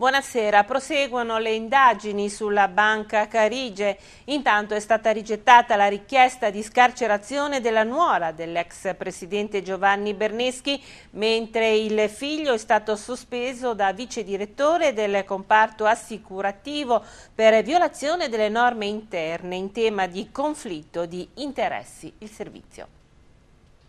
Buonasera, proseguono le indagini sulla banca Carige. Intanto è stata rigettata la richiesta di scarcerazione della nuora dell'ex presidente Giovanni Berneschi, mentre il figlio è stato sospeso da vice direttore del comparto assicurativo per violazione delle norme interne in tema di conflitto di interessi. Il servizio.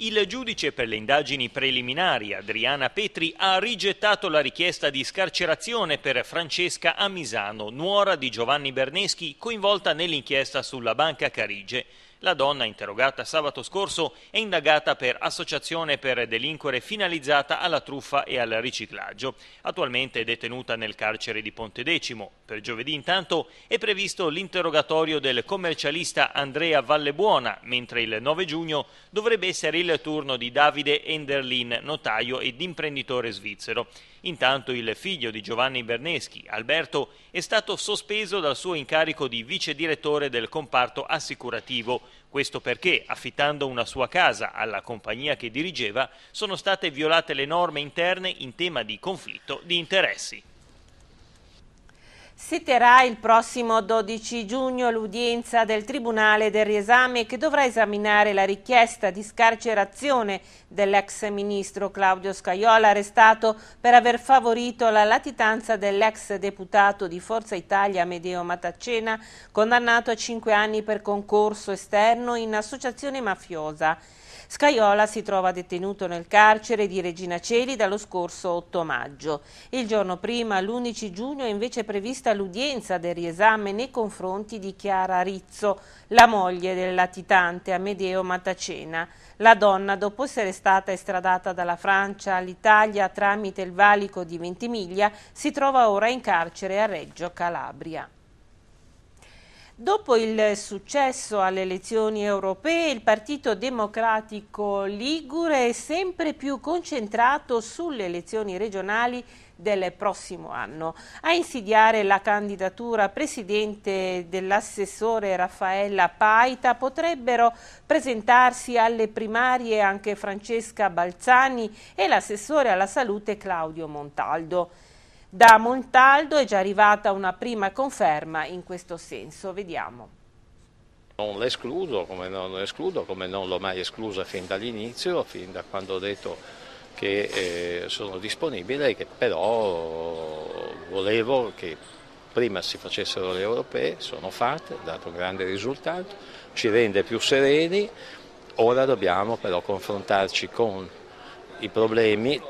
Il giudice per le indagini preliminari, Adriana Petri, ha rigettato la richiesta di scarcerazione per Francesca Amisano, nuora di Giovanni Berneschi, coinvolta nell'inchiesta sulla banca Carige. La donna, interrogata sabato scorso, è indagata per associazione per delinquere finalizzata alla truffa e al riciclaggio. Attualmente è detenuta nel carcere di Ponte Decimo. Per giovedì intanto è previsto l'interrogatorio del commercialista Andrea Vallebuona, mentre il 9 giugno dovrebbe essere il turno di Davide Enderlin, notaio ed imprenditore svizzero. Intanto il figlio di Giovanni Berneschi, Alberto, è stato sospeso dal suo incarico di vice direttore del comparto assicurativo. Questo perché, affittando una sua casa alla compagnia che dirigeva, sono state violate le norme interne in tema di conflitto di interessi. Si terrà il prossimo 12 giugno l'udienza del Tribunale del riesame che dovrà esaminare la richiesta di scarcerazione dell'ex ministro Claudio Scaiola arrestato per aver favorito la latitanza dell'ex deputato di Forza Italia Medeo Matacena condannato a 5 anni per concorso esterno in associazione mafiosa. Scaiola si trova detenuto nel carcere di Regina Celi dallo scorso 8 maggio. Il giorno prima, l'11 giugno, è invece prevista l'udienza del riesame nei confronti di Chiara Rizzo, la moglie del latitante Amedeo Matacena. La donna, dopo essere stata estradata dalla Francia all'Italia tramite il valico di Ventimiglia, si trova ora in carcere a Reggio Calabria. Dopo il successo alle elezioni europee, il Partito Democratico Ligure è sempre più concentrato sulle elezioni regionali del prossimo anno. A insidiare la candidatura presidente dell'assessore Raffaella Paita potrebbero presentarsi alle primarie anche Francesca Balzani e l'assessore alla salute Claudio Montaldo. Da Montaldo è già arrivata una prima conferma in questo senso, vediamo. Non l'escludo come non lo escludo, come non l'ho mai esclusa fin dall'inizio, fin da quando ho detto che eh, sono disponibile e che però volevo che prima si facessero le europee, sono fatte, dato un grande risultato, ci rende più sereni, ora dobbiamo però confrontarci con i problemi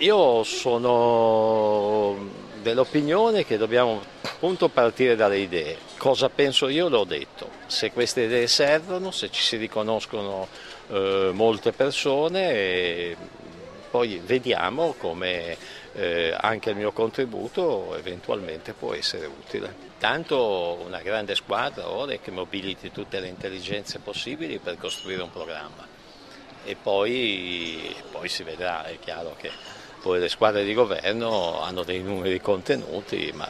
io sono dell'opinione che dobbiamo appunto partire dalle idee. Cosa penso io l'ho detto. Se queste idee servono, se ci si riconoscono eh, molte persone, eh, poi vediamo come eh, anche il mio contributo eventualmente può essere utile. Tanto una grande squadra ora che mobiliti tutte le intelligenze possibili per costruire un programma e poi, poi si vedrà, è chiaro che campo e le squadre di governo hanno dei numeri contenuti, ma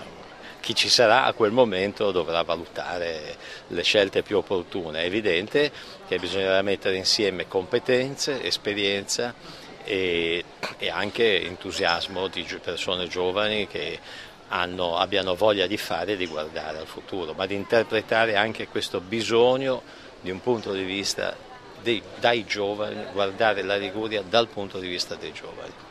chi ci sarà a quel momento dovrà valutare le scelte più opportune. È evidente che bisognerà mettere insieme competenze, esperienza e, e anche entusiasmo di persone giovani che hanno, abbiano voglia di fare e di guardare al futuro, ma di interpretare anche questo bisogno di un punto di vista dei, dai giovani, guardare la Liguria dal punto di vista dei giovani.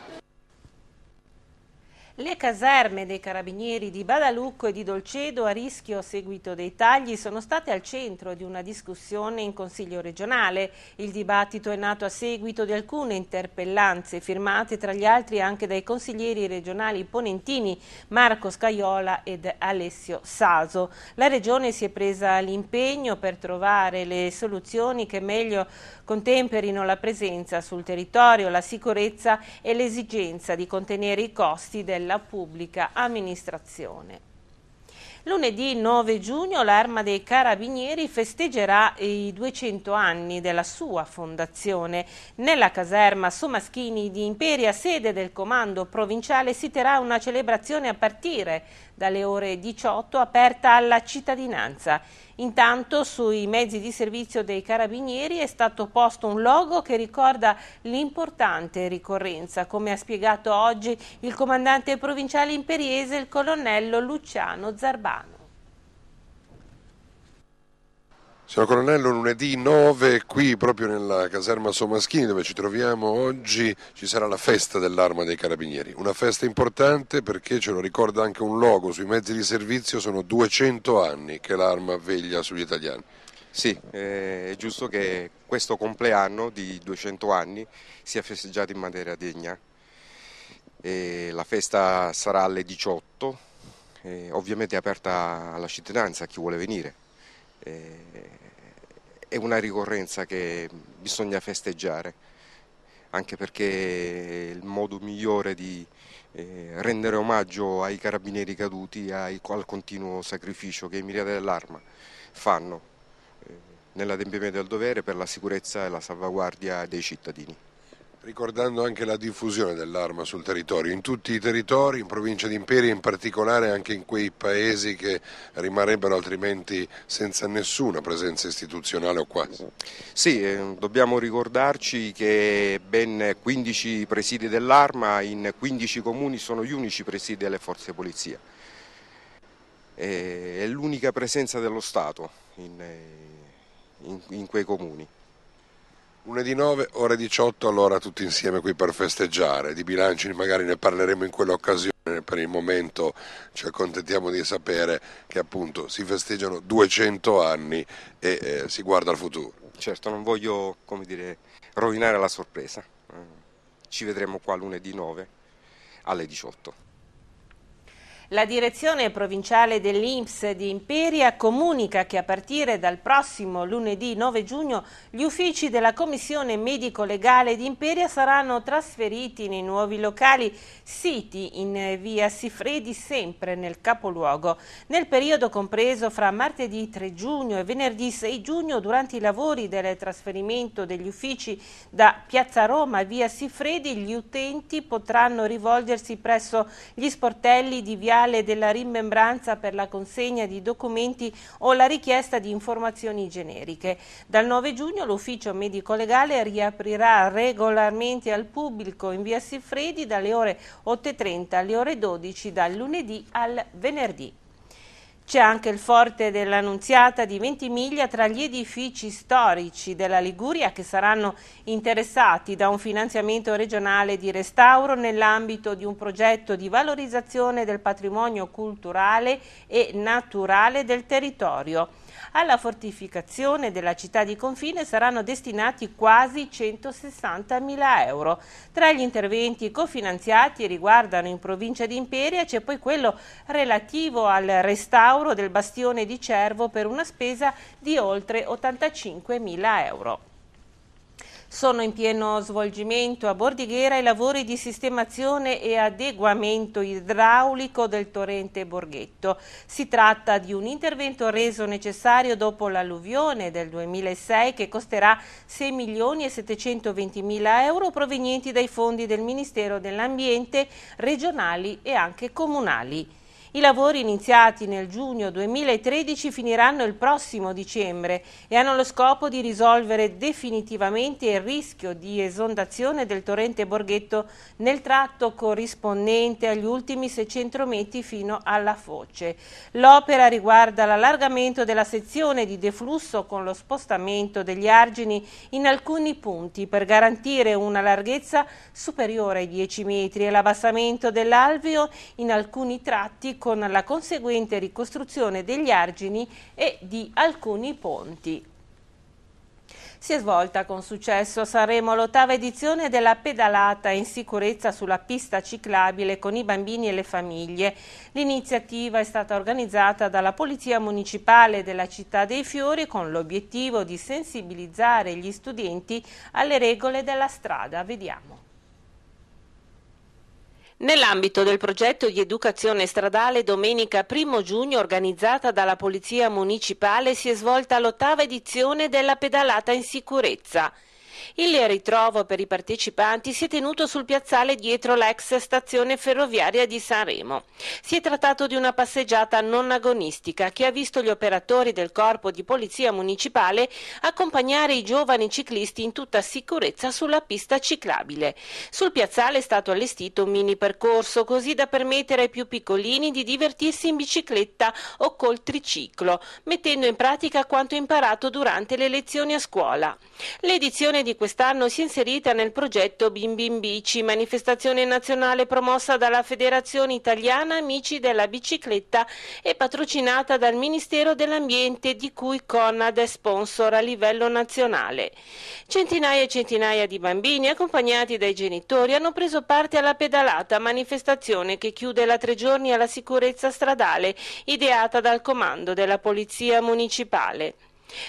Le caserme dei carabinieri di Badalucco e di Dolcedo a rischio a seguito dei tagli sono state al centro di una discussione in Consiglio regionale. Il dibattito è nato a seguito di alcune interpellanze firmate tra gli altri anche dai consiglieri regionali ponentini Marco Scaiola ed Alessio Saso. La regione si è presa l'impegno per trovare le soluzioni che meglio contemperino la presenza sul territorio, la sicurezza e l'esigenza di contenere i costi del della pubblica amministrazione. Lunedì 9 giugno l'Arma dei Carabinieri festeggerà i 200 anni della sua fondazione. Nella caserma Somaschini di Imperia, sede del comando provinciale, si terrà una celebrazione a partire dalle ore 18 aperta alla cittadinanza. Intanto sui mezzi di servizio dei carabinieri è stato posto un logo che ricorda l'importante ricorrenza, come ha spiegato oggi il comandante provinciale imperiese, il colonnello Luciano Zarbano. Signor Colonnello, lunedì 9 qui proprio nella caserma Somaschini dove ci troviamo oggi ci sarà la festa dell'arma dei carabinieri, una festa importante perché ce lo ricorda anche un logo sui mezzi di servizio, sono 200 anni che l'arma veglia sugli italiani. Sì, eh, è giusto che questo compleanno di 200 anni sia festeggiato in maniera degna. E la festa sarà alle 18, eh, ovviamente è aperta alla cittadinanza, a chi vuole venire. Eh, è una ricorrenza che bisogna festeggiare, anche perché il modo migliore di eh, rendere omaggio ai carabinieri caduti, al continuo sacrificio che i miriadi dell'arma fanno eh, nell'adempimento del dovere per la sicurezza e la salvaguardia dei cittadini. Ricordando anche la diffusione dell'arma sul territorio, in tutti i territori, in provincia di Imperia in particolare, anche in quei paesi che rimarrebbero altrimenti senza nessuna presenza istituzionale o quasi. Sì, eh, dobbiamo ricordarci che ben 15 presidi dell'arma in 15 comuni sono gli unici presidi delle forze di polizia. Eh, è l'unica presenza dello Stato in, eh, in, in quei comuni. Lunedì 9, ore 18, allora tutti insieme qui per festeggiare. Di bilanci magari ne parleremo in quell'occasione. Per il momento ci accontentiamo di sapere che appunto si festeggiano 200 anni e eh, si guarda al futuro. Certo, non voglio dire, rovinare la sorpresa. Eh, ci vedremo qua lunedì 9 alle 18. La direzione provinciale dell'INPS di Imperia comunica che a partire dal prossimo lunedì 9 giugno gli uffici della Commissione Medico-Legale di Imperia saranno trasferiti nei nuovi locali siti in via Sifredi sempre nel capoluogo. Nel periodo compreso fra martedì 3 giugno e venerdì 6 giugno durante i lavori del trasferimento degli uffici da Piazza Roma a via Sifredi gli utenti potranno rivolgersi presso gli sportelli di via materiale della rimembranza per la consegna di documenti o la richiesta di informazioni generiche. Dal 9 giugno l'ufficio medico-legale riaprirà regolarmente al pubblico in via Siffredi dalle ore 8.30 alle ore 12 dal lunedì al venerdì. C'è anche il forte dell'Annunziata di Ventimiglia tra gli edifici storici della Liguria che saranno interessati da un finanziamento regionale di restauro nell'ambito di un progetto di valorizzazione del patrimonio culturale e naturale del territorio. Alla fortificazione della città di confine saranno destinati quasi 160 mila euro. Tra gli interventi cofinanziati riguardano in provincia di Imperia c'è poi quello relativo al restauro restauro del bastione di Cervo per una spesa di oltre 85 mila euro. Sono in pieno svolgimento a Bordighera i lavori di sistemazione e adeguamento idraulico del torrente Borghetto. Si tratta di un intervento reso necessario dopo l'alluvione del 2006 che costerà 6 milioni e 720 mila euro provenienti dai fondi del Ministero dell'Ambiente regionali e anche comunali. I lavori iniziati nel giugno 2013 finiranno il prossimo dicembre e hanno lo scopo di risolvere definitivamente il rischio di esondazione del torrente Borghetto nel tratto corrispondente agli ultimi 600 metri fino alla foce. L'opera riguarda l'allargamento della sezione di deflusso con lo spostamento degli argini in alcuni punti per garantire una larghezza superiore ai 10 metri e l'abbassamento dell'alveo in alcuni tratti con la conseguente ricostruzione degli argini e di alcuni ponti si è svolta con successo a Sanremo l'ottava edizione della pedalata in sicurezza sulla pista ciclabile con i bambini e le famiglie. L'iniziativa è stata organizzata dalla Polizia Municipale della Città dei Fiori con l'obiettivo di sensibilizzare gli studenti alle regole della strada. Vediamo. Nell'ambito del progetto di educazione stradale domenica 1 giugno organizzata dalla Polizia Municipale si è svolta l'ottava edizione della pedalata in sicurezza. Il ritrovo per i partecipanti si è tenuto sul piazzale dietro l'ex stazione ferroviaria di Sanremo. Si è trattato di una passeggiata non agonistica che ha visto gli operatori del corpo di polizia municipale accompagnare i giovani ciclisti in tutta sicurezza sulla pista ciclabile. Sul piazzale è stato allestito un mini percorso così da permettere ai più piccolini di divertirsi in bicicletta o col triciclo, mettendo in pratica quanto imparato durante le lezioni a scuola. L'edizione di quest'anno si è inserita nel progetto Bim Bici, manifestazione nazionale promossa dalla Federazione Italiana Amici della Bicicletta e patrocinata dal Ministero dell'Ambiente di cui Conad è sponsor a livello nazionale. Centinaia e centinaia di bambini accompagnati dai genitori hanno preso parte alla pedalata manifestazione che chiude la tre giorni alla sicurezza stradale ideata dal comando della Polizia Municipale.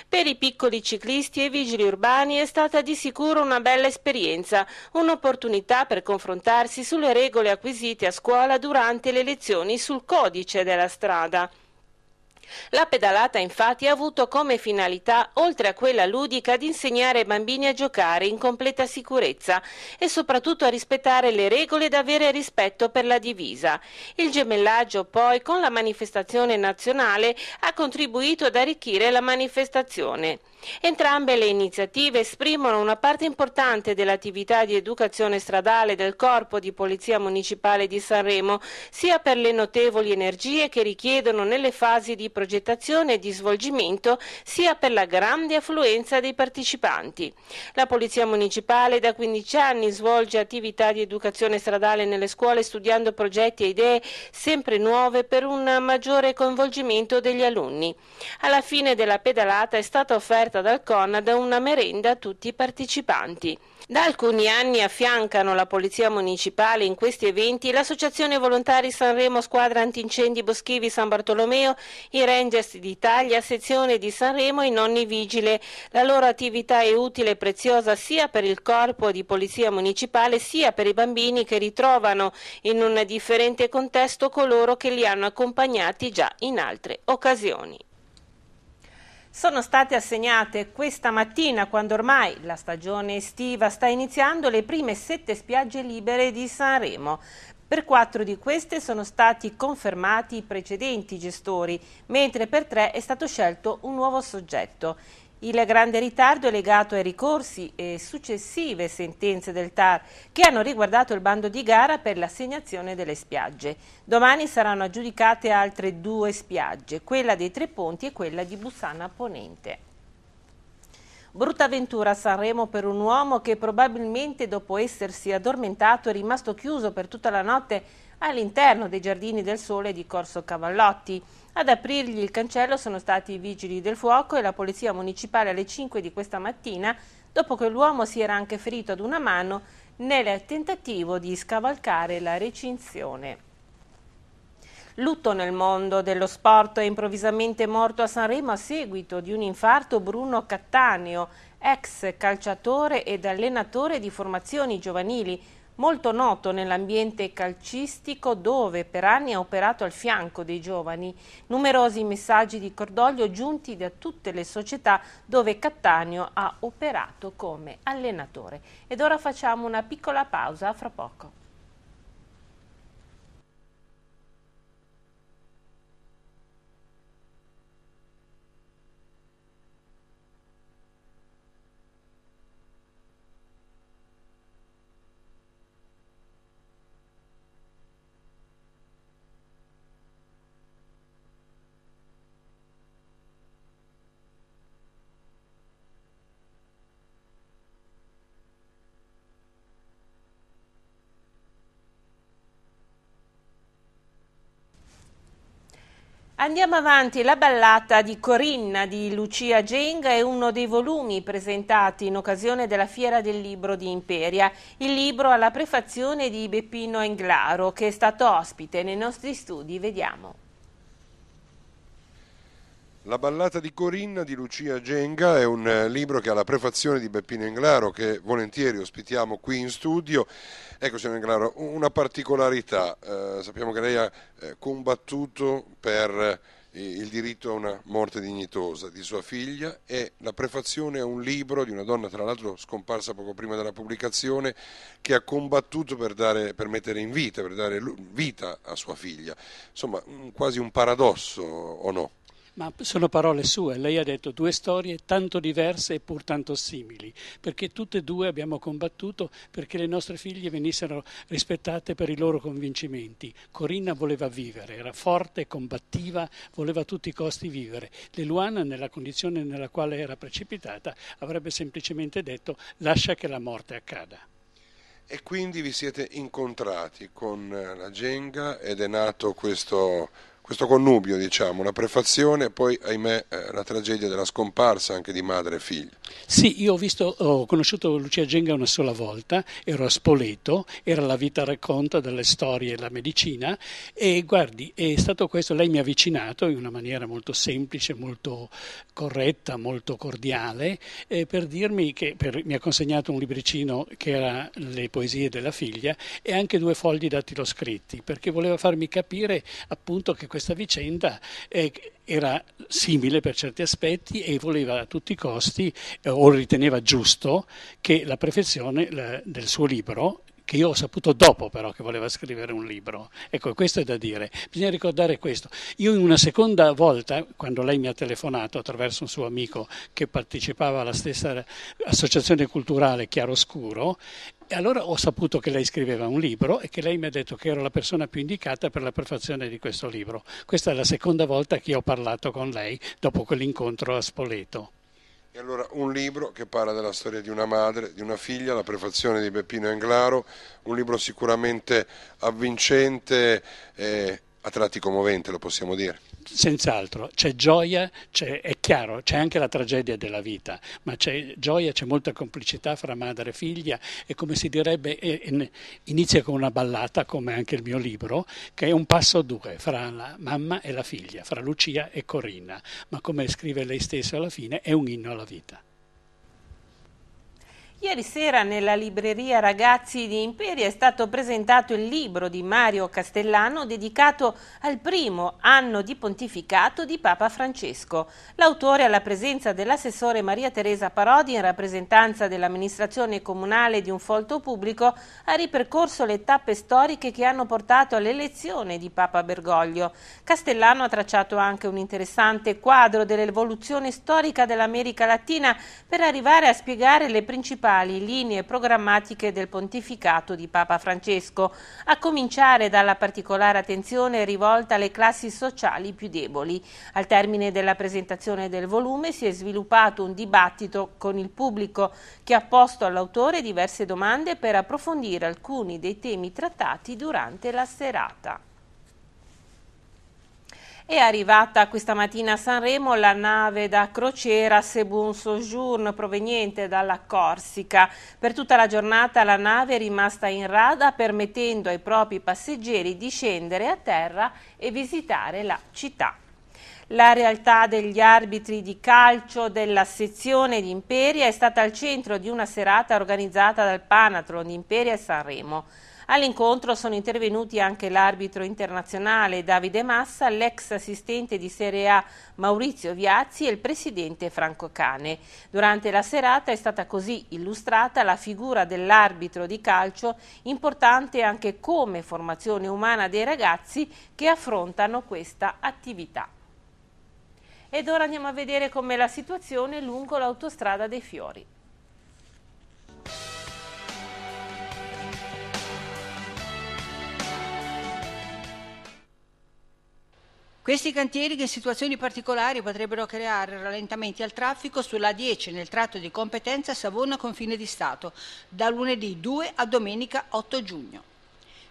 Per i piccoli ciclisti e vigili urbani è stata di sicuro una bella esperienza, un'opportunità per confrontarsi sulle regole acquisite a scuola durante le lezioni sul codice della strada. La pedalata infatti ha avuto come finalità, oltre a quella ludica, di insegnare ai bambini a giocare in completa sicurezza e soprattutto a rispettare le regole ed avere rispetto per la divisa. Il gemellaggio poi con la manifestazione nazionale ha contribuito ad arricchire la manifestazione. Entrambe le iniziative esprimono una parte importante dell'attività di educazione stradale del Corpo di Polizia Municipale di Sanremo, sia per le notevoli energie che richiedono nelle fasi di progettazione e di svolgimento, sia per la grande affluenza dei partecipanti. La Polizia Municipale da 15 anni svolge attività di educazione stradale nelle scuole studiando progetti e idee sempre nuove per un maggiore coinvolgimento degli alunni. Alla fine della pedalata è stata offerta organizzata dal CONAD una merenda a tutti i partecipanti. Da alcuni anni affiancano la Polizia Municipale in questi eventi l'Associazione Volontari Sanremo Squadra Antincendi Boschivi San Bartolomeo, i Rangers d'Italia, sezione di Sanremo e Nonni Vigile. La loro attività è utile e preziosa sia per il corpo di Polizia Municipale sia per i bambini che ritrovano in un differente contesto coloro che li hanno accompagnati già in altre occasioni. Sono state assegnate questa mattina, quando ormai la stagione estiva sta iniziando, le prime sette spiagge libere di Sanremo. Per quattro di queste sono stati confermati i precedenti gestori, mentre per tre è stato scelto un nuovo soggetto. Il grande ritardo è legato ai ricorsi e successive sentenze del TAR che hanno riguardato il bando di gara per l'assegnazione delle spiagge. Domani saranno aggiudicate altre due spiagge, quella dei Tre Ponti e quella di Bussana Ponente. Brutta ventura a Sanremo per un uomo che probabilmente dopo essersi addormentato è rimasto chiuso per tutta la notte all'interno dei Giardini del Sole di Corso Cavallotti. Ad aprirgli il cancello sono stati i vigili del fuoco e la polizia municipale alle 5 di questa mattina, dopo che l'uomo si era anche ferito ad una mano nel tentativo di scavalcare la recinzione. Lutto nel mondo dello sport è improvvisamente morto a Sanremo a seguito di un infarto Bruno Cattaneo, ex calciatore ed allenatore di formazioni giovanili, molto noto nell'ambiente calcistico dove per anni ha operato al fianco dei giovani. Numerosi messaggi di cordoglio giunti da tutte le società dove Cattaneo ha operato come allenatore. Ed ora facciamo una piccola pausa fra poco. Andiamo avanti, la ballata di Corinna di Lucia Genga è uno dei volumi presentati in occasione della Fiera del Libro di Imperia, il libro ha la prefazione di Beppino Englaro che è stato ospite nei nostri studi, vediamo. La ballata di Corinna di Lucia Genga è un eh, libro che ha la prefazione di Beppino Englaro che volentieri ospitiamo qui in studio. Ecco, signor Englaro, una particolarità. Eh, sappiamo che lei ha eh, combattuto per eh, il diritto a una morte dignitosa di sua figlia e la prefazione a un libro di una donna tra l'altro scomparsa poco prima della pubblicazione che ha combattuto per, dare, per mettere in vita, per dare vita a sua figlia. Insomma, quasi un paradosso o no? ma sono parole sue. Lei ha detto due storie tanto diverse e pur tanto simili, perché tutte e due abbiamo combattuto perché le nostre figlie venissero rispettate per i loro convincimenti. Corinna voleva vivere, era forte, combattiva, voleva a tutti i costi vivere. Le nella condizione nella quale era precipitata, avrebbe semplicemente detto lascia che la morte accada. E quindi vi siete incontrati con eh, la Genga ed è nato questo questo connubio, diciamo, una prefazione e poi, ahimè, eh, la tragedia della scomparsa anche di madre e figlio. Sì, io ho, visto, ho conosciuto Lucia Genga una sola volta, ero a Spoleto, era la vita racconta delle storie e la medicina e guardi, è stato questo, lei mi ha avvicinato in una maniera molto semplice, molto corretta, molto cordiale, eh, per dirmi che per, mi ha consegnato un libricino che era Le poesie della figlia e anche due fogli scritti, perché voleva farmi capire appunto che questa vicenda eh, era simile per certi aspetti e voleva a tutti i costi, eh, o riteneva giusto, che la prefezione del suo libro che io ho saputo dopo però che voleva scrivere un libro. Ecco, questo è da dire. Bisogna ricordare questo. Io in una seconda volta, quando lei mi ha telefonato attraverso un suo amico che partecipava alla stessa associazione culturale Chiaroscuro, e allora ho saputo che lei scriveva un libro e che lei mi ha detto che ero la persona più indicata per la prefazione di questo libro. Questa è la seconda volta che io ho parlato con lei dopo quell'incontro a Spoleto. E allora un libro che parla della storia di una madre, di una figlia, la prefazione di Beppino Englaro, un libro sicuramente avvincente, eh, a tratti commovente lo possiamo dire senz'altro, c'è gioia, c'è, è chiaro, c'è anche la tragedia della vita, ma c'è gioia, c'è molta complicità fra madre e figlia e come si direbbe inizia con una ballata, come anche il mio libro, che è un passo a due fra la mamma e la figlia, fra Lucia e Corinna, ma come scrive lei stessa alla fine è un inno alla vita. Ieri sera nella libreria Ragazzi di Imperia è stato presentato il libro di Mario Castellano dedicato al primo anno di pontificato di Papa Francesco. L'autore alla presenza dell'assessore Maria Teresa Parodi in rappresentanza dell'amministrazione comunale di un folto pubblico ha ripercorso le tappe storiche che hanno portato all'elezione di Papa Bergoglio. Castellano ha tracciato anche un interessante quadro dell'evoluzione storica dell'America Latina per arrivare a spiegare le principali principali linee programmatiche del pontificato di Papa Francesco, a cominciare dalla particolare attenzione rivolta alle classi sociali più deboli. Al termine della presentazione del volume si è sviluppato un dibattito con il pubblico che ha posto all'autore diverse domande per approfondire alcuni dei temi trattati durante la serata. È arrivata questa mattina a Sanremo la nave da crociera Sebun Sojourn proveniente dalla Corsica. Per tutta la giornata la nave è rimasta in rada permettendo ai propri passeggeri di scendere a terra e visitare la città la realtà degli arbitri di calcio della sezione di Imperia è stata al centro di una serata organizzata dal Panatron di Imperia e Sanremo. All'incontro sono intervenuti anche l'arbitro internazionale Davide Massa, l'ex assistente di Serie A Maurizio Viazzi e il presidente Franco Cane. Durante la serata è stata così illustrata la figura dell'arbitro di calcio, importante anche come formazione umana dei ragazzi che affrontano questa attività. Ed ora andiamo a vedere com'è la situazione lungo l'autostrada dei Fiori. Questi cantieri che in situazioni particolari potrebbero creare rallentamenti al traffico sulla 10 nel tratto di competenza Savona-Confine di Stato, da lunedì 2 a domenica 8 giugno.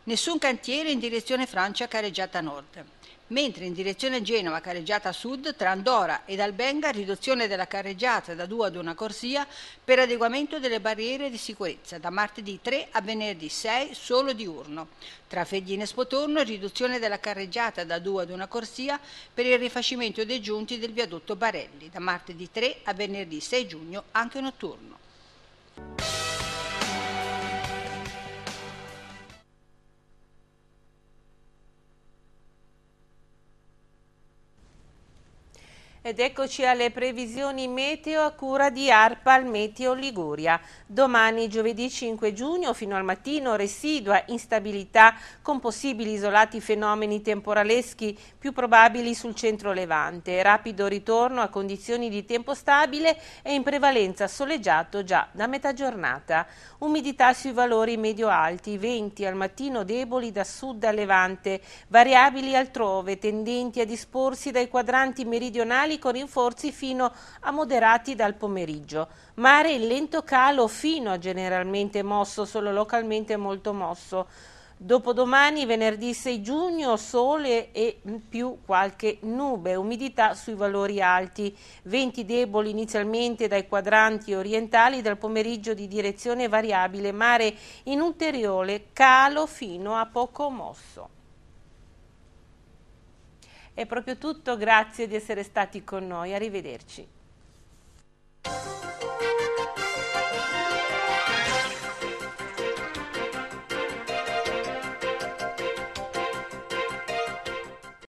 Nessun cantiere in direzione Francia careggiata nord mentre in direzione Genova carreggiata sud tra Andora ed Albenga riduzione della carreggiata da due ad una corsia per adeguamento delle barriere di sicurezza da martedì 3 a venerdì 6 solo diurno. Tra Fegline e Spotorno riduzione della carreggiata da due ad una corsia per il rifacimento dei giunti del viadotto Barelli da martedì 3 a venerdì 6 giugno anche notturno. Ed eccoci alle previsioni meteo a cura di Arpa al Meteo Liguria. Domani giovedì 5 giugno fino al mattino residua instabilità con possibili isolati fenomeni temporaleschi più probabili sul centro levante. Rapido ritorno a condizioni di tempo stabile e in prevalenza soleggiato già da metà giornata. Umidità sui valori medio-alti, venti al mattino deboli da sud a levante, variabili altrove, tendenti a disporsi dai quadranti meridionali locali con rinforzi fino a moderati dal pomeriggio. Mare in lento calo fino a generalmente mosso, solo localmente molto mosso. Dopodomani, venerdì 6 giugno, sole e più qualche nube, umidità sui valori alti, venti deboli inizialmente dai quadranti orientali, dal pomeriggio di direzione variabile, mare in ulteriore calo fino a poco mosso. È proprio tutto, grazie di essere stati con noi, arrivederci.